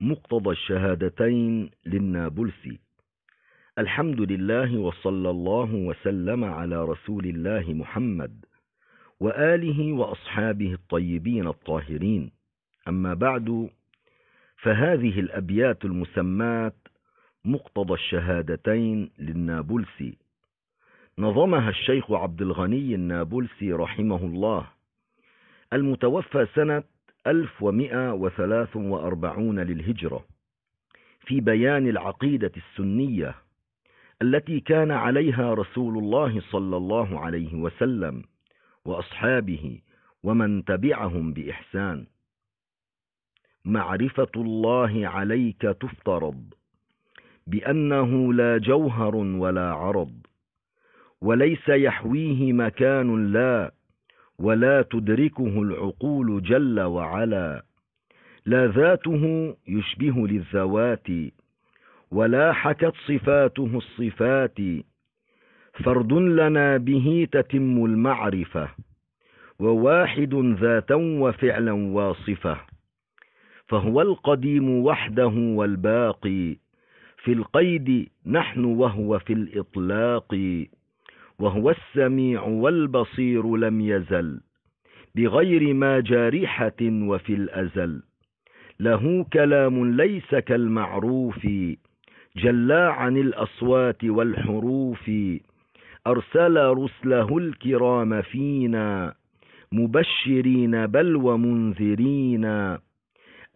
مقتضى الشهادتين للنابلسي الحمد لله وصلى الله وسلم على رسول الله محمد وآله وأصحابه الطيبين الطاهرين أما بعد فهذه الأبيات المسمات مقتضى الشهادتين للنابلسي نظمها الشيخ عبد الغني النابلسي رحمه الله المتوفى سنة 1143 للهجرة في بيان العقيدة السنية التي كان عليها رسول الله صلى الله عليه وسلم وأصحابه ومن تبعهم بإحسان معرفة الله عليك تفترض بأنه لا جوهر ولا عرض وليس يحويه مكان لا ولا تدركه العقول جل وعلا لا ذاته يشبه للذوات ولا حكت صفاته الصفات فرد لنا به تتم المعرفة وواحد ذاتا وفعلا واصفة فهو القديم وحده والباقي في القيد نحن وهو في الإطلاق وهو السميع والبصير لم يزل بغير ما جارحة وفي الأزل له كلام ليس كالمعروف جلا عن الأصوات والحروف أرسل رسله الكرام فينا مبشرين بل ومنذرين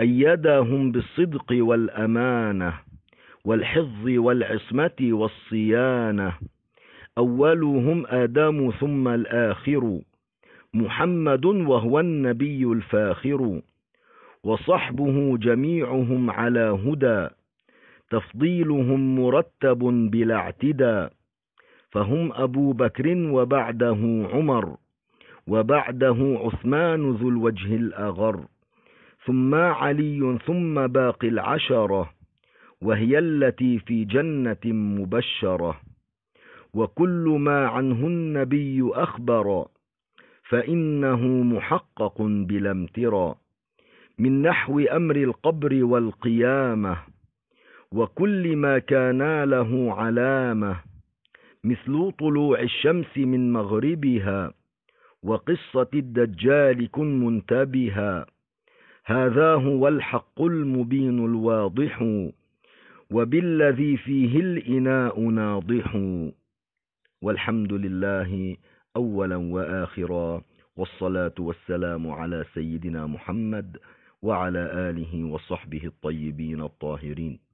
أيدهم بالصدق والأمانة والحظ والعصمة والصيانة أولهم آدم ثم الآخر محمد وهو النبي الفاخر وصحبه جميعهم على هدى تفضيلهم مرتب بلا اعتدى فهم أبو بكر وبعده عمر وبعده عثمان ذو الوجه الأغر ثم علي ثم باقي العشرة وهي التي في جنة مبشرة وكل ما عنه النبي أخبر فإنه محقق بلا امترى من نحو أمر القبر والقيامة وكل ما كانا له علامة مثل طلوع الشمس من مغربها وقصة الدجال كن منتبها هذا هو الحق المبين الواضح وبالذي فيه الإناء ناضح والحمد لله أولا وآخرا والصلاة والسلام على سيدنا محمد وعلى آله وصحبه الطيبين الطاهرين